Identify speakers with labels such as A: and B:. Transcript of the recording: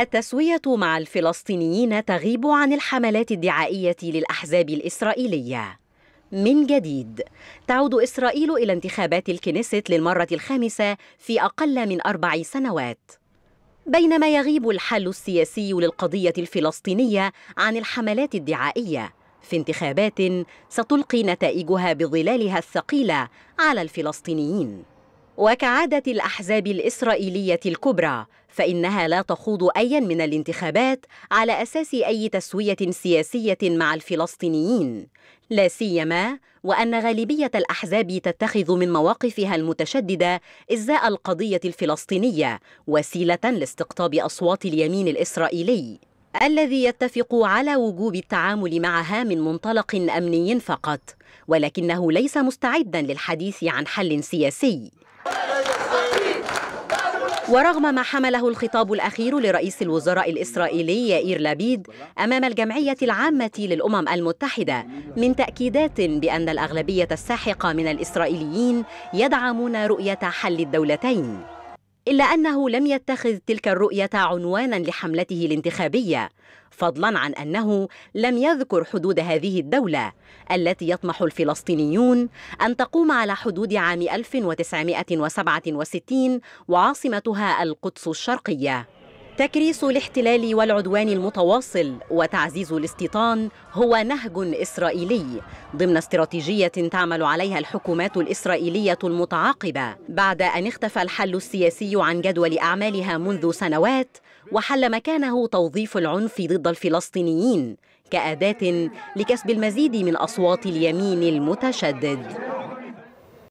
A: التسوية مع الفلسطينيين تغيب عن الحملات الدعائية للأحزاب الإسرائيلية من جديد تعود إسرائيل إلى انتخابات الكنيست للمرة الخامسة في أقل من أربع سنوات بينما يغيب الحل السياسي للقضية الفلسطينية عن الحملات الدعائية في انتخابات ستلقي نتائجها بظلالها الثقيلة على الفلسطينيين وكعادة الأحزاب الإسرائيلية الكبرى فإنها لا تخوض أيا من الانتخابات على أساس أي تسوية سياسية مع الفلسطينيين لا سيما وأن غالبية الأحزاب تتخذ من مواقفها المتشددة إزاء القضية الفلسطينية وسيلة لاستقطاب أصوات اليمين الإسرائيلي الذي يتفق على وجوب التعامل معها من منطلق أمني فقط ولكنه ليس مستعدا للحديث عن حل سياسي ورغم ما حمله الخطاب الأخير لرئيس الوزراء الإسرائيلي يائير لابيد أمام الجمعية العامة للأمم المتحدة من تأكيدات بأن الأغلبية الساحقة من الإسرائيليين يدعمون رؤية حل الدولتين إلا أنه لم يتخذ تلك الرؤية عنوانا لحملته الانتخابية فضلا عن أنه لم يذكر حدود هذه الدولة التي يطمح الفلسطينيون أن تقوم على حدود عام 1967 وعاصمتها القدس الشرقية تكريس الاحتلال والعدوان المتواصل وتعزيز الاستيطان هو نهج اسرائيلي ضمن استراتيجيه تعمل عليها الحكومات الاسرائيليه المتعاقبه بعد ان اختفى الحل السياسي عن جدول اعمالها منذ سنوات وحل مكانه توظيف العنف ضد الفلسطينيين كاداه لكسب المزيد من اصوات اليمين المتشدد